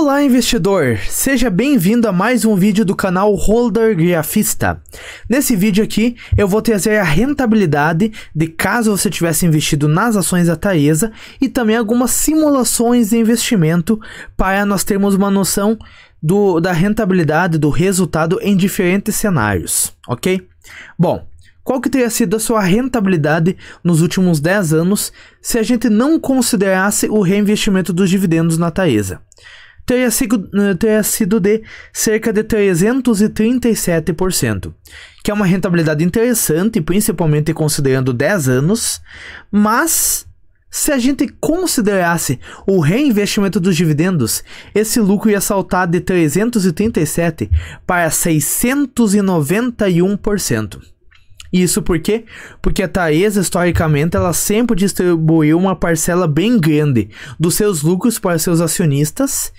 Olá investidor, seja bem-vindo a mais um vídeo do canal Holder Grafista. Nesse vídeo aqui eu vou trazer a rentabilidade de caso você tivesse investido nas ações da Taesa e também algumas simulações de investimento para nós termos uma noção do, da rentabilidade do resultado em diferentes cenários, ok? Bom, qual que teria sido a sua rentabilidade nos últimos 10 anos se a gente não considerasse o reinvestimento dos dividendos na Taesa? teria sido, eh, teria sido de cerca de 337%, que é uma rentabilidade interessante, principalmente considerando 10 anos, mas se a gente considerasse o reinvestimento dos dividendos, esse lucro ia saltar de 337 para 691%. Isso por quê? Porque a Taesa, historicamente, ela sempre distribuiu uma parcela bem grande dos seus lucros para seus acionistas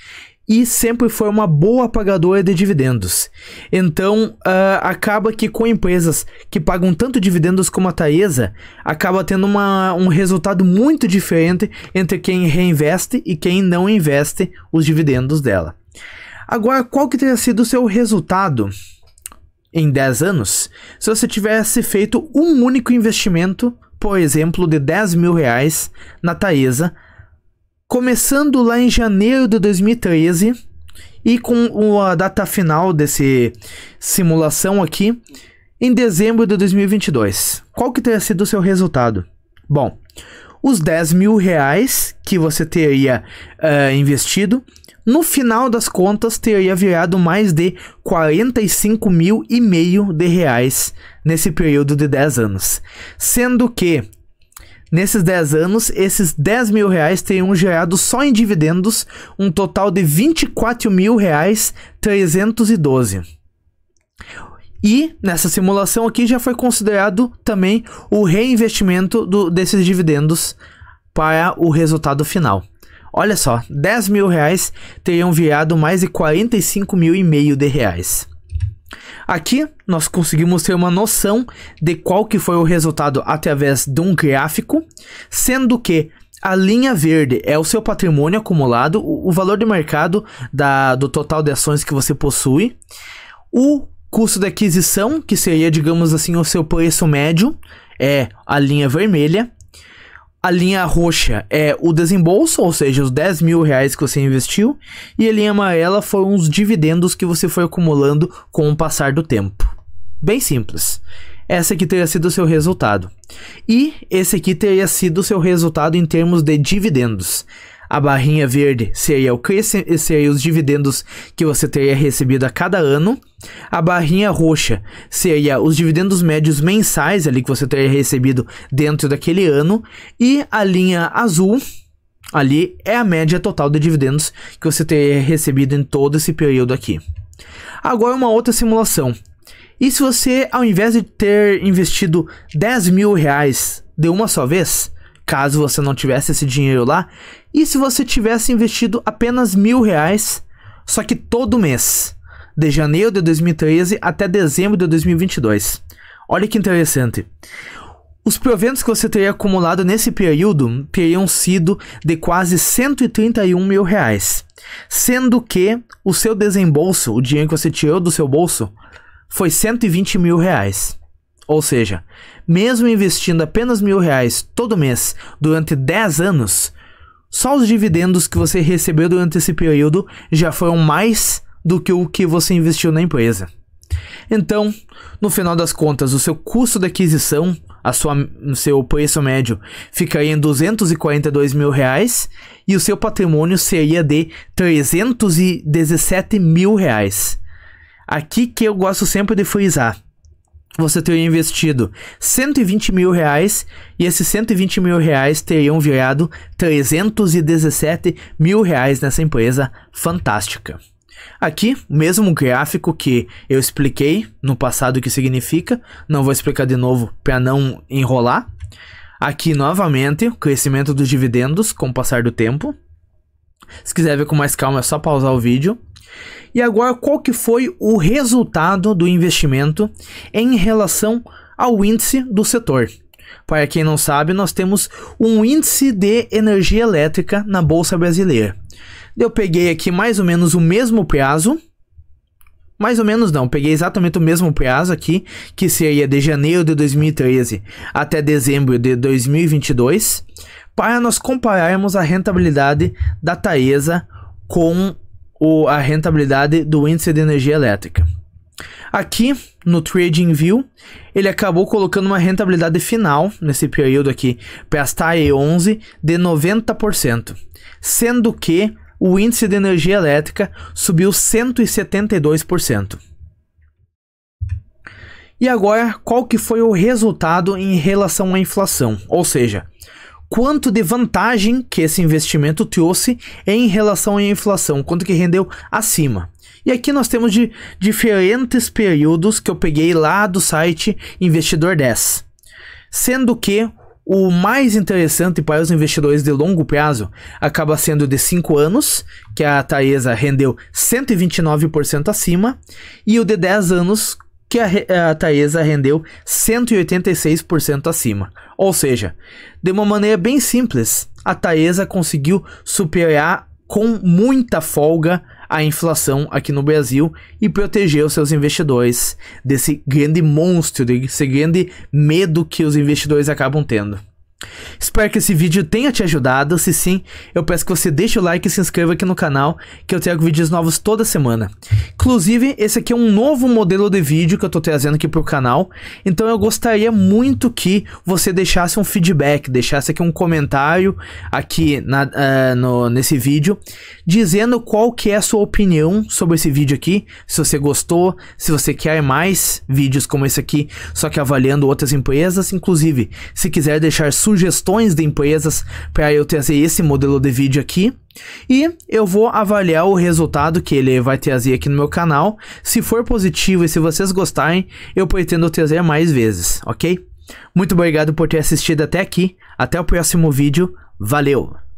e sempre foi uma boa pagadora de dividendos. Então, uh, acaba que com empresas que pagam tanto dividendos como a Taesa, acaba tendo uma, um resultado muito diferente entre quem reinveste e quem não investe os dividendos dela. Agora, qual que teria sido o seu resultado em 10 anos se você tivesse feito um único investimento, por exemplo, de 10 mil reais na Taesa, começando lá em janeiro de 2013 e com a data final desse simulação aqui em dezembro de 2022. Qual que teria sido o seu resultado? Bom, os 10 mil reais que você teria uh, investido no final das contas teria virado mais de 45 mil e meio de reais nesse período de 10 anos. Sendo que nesses 10 anos, esses 10 mil reais teriam gerado só em dividendos um total de 24 mil reais 312. E nessa simulação aqui já foi considerado também o reinvestimento do, desses dividendos para o resultado final. Olha só, 10 mil reais teriam virado mais de 45 mil e meio de reais. Aqui nós conseguimos ter uma noção de qual que foi o resultado através de um gráfico, sendo que a linha verde é o seu patrimônio acumulado, o, valor de mercado da, do total de ações que você possui, o custo da aquisição, que seria, digamos assim, o seu preço médio, é a linha vermelha, a linha roxa é o desembolso, ou seja, os 10 mil reais que você investiu, e a linha amarela foram os dividendos que você foi acumulando com o passar do tempo. Bem simples. Essa aqui teria sido o seu resultado. E esse aqui teria sido o seu resultado em termos de dividendos a barrinha verde seria, o seria os dividendos que você teria recebido a cada ano. A barrinha roxa seria os dividendos médios mensais ali que você teria recebido dentro daquele ano. E a linha azul ali é a média total de dividendos que você teria recebido em todo esse período aqui. Agora uma outra simulação. E se você, ao invés de ter investido 10 mil reais de uma só vez, caso você não tivesse esse dinheiro lá, e se você tivesse investido apenas mil reais, só que todo mês, de janeiro de 2013 até dezembro de 2022. Olha que interessante. Os proventos que você teria acumulado nesse período teriam sido de quase 131 mil reais, sendo que o seu desembolso, o dinheiro que você tirou do seu bolso, foi 120 mil reais. Ou seja, mesmo investindo apenas mil reais todo mês durante 10 anos, só os dividendos que você recebeu durante esse período já foram mais do que o que você investiu na empresa. Então, no final das contas, o seu custo de aquisição, a sua, o seu preço médio, ficaria em 242 mil reais e o seu patrimônio seria de 317 mil reais. Aqui que eu gosto sempre de frisar você teria investido 120 mil reais e esses 120 mil reais teriam virado 317 mil reais nessa empresa fantástica. Aqui, mesmo gráfico que eu expliquei no passado o que significa, não vou explicar de novo para não enrolar. Aqui, novamente, o crescimento dos dividendos com o passar do tempo. Se quiser ver com mais calma, é só pausar o vídeo. E agora, qual que foi o resultado do investimento em relação ao índice do setor? Para quem não sabe, nós temos um índice de energia elétrica na Bolsa Brasileira. Eu peguei aqui mais ou menos o mesmo prazo, mais ou menos não, peguei exatamente o mesmo prazo aqui, que seria de janeiro de 2013 até dezembro de 2022, para nós compararmos a rentabilidade da Taesa com o, a rentabilidade do índice de energia elétrica. Aqui no Trading View, ele acabou colocando uma rentabilidade final nesse período aqui para as TAE 11 de 90%, sendo que o índice de energia elétrica subiu 172%. E agora, qual que foi o resultado em relação à inflação? Ou seja, quanto de vantagem que esse investimento trouxe em relação à inflação, quanto que rendeu acima. E aqui nós temos de diferentes períodos que eu peguei lá do site Investidor 10. Sendo que o mais interessante para os investidores de longo prazo acaba sendo de 5 anos, que a Taesa rendeu 129% acima, e o de 10 anos que a, a Taesa rendeu 186% acima. Ou seja, de uma maneira bem simples, a Taesa conseguiu superar com muita folga a inflação aqui no Brasil e proteger os seus investidores desse grande monstro, desse grande medo que os investidores acabam tendo. Espero que esse vídeo tenha te ajudado. Se sim, eu peço que você deixe o like e se inscreva aqui no canal, que eu trago vídeos novos toda semana. Inclusive, esse aqui é um novo modelo de vídeo que eu tô trazendo aqui pro canal, então eu gostaria muito que você deixasse um feedback, deixasse aqui um comentário aqui na, uh, no, nesse vídeo, dizendo qual que é a sua opinião sobre esse vídeo aqui, se você gostou, se você quer mais vídeos como esse aqui, só que avaliando outras empresas. Inclusive, se quiser deixar sua sugestões de empresas para eu trazer esse modelo de vídeo aqui. E eu vou avaliar o resultado que ele vai trazer aqui no meu canal. Se for positivo e se vocês gostarem, eu pretendo trazer mais vezes, ok? Muito obrigado por ter assistido até aqui. Até o próximo vídeo. Valeu!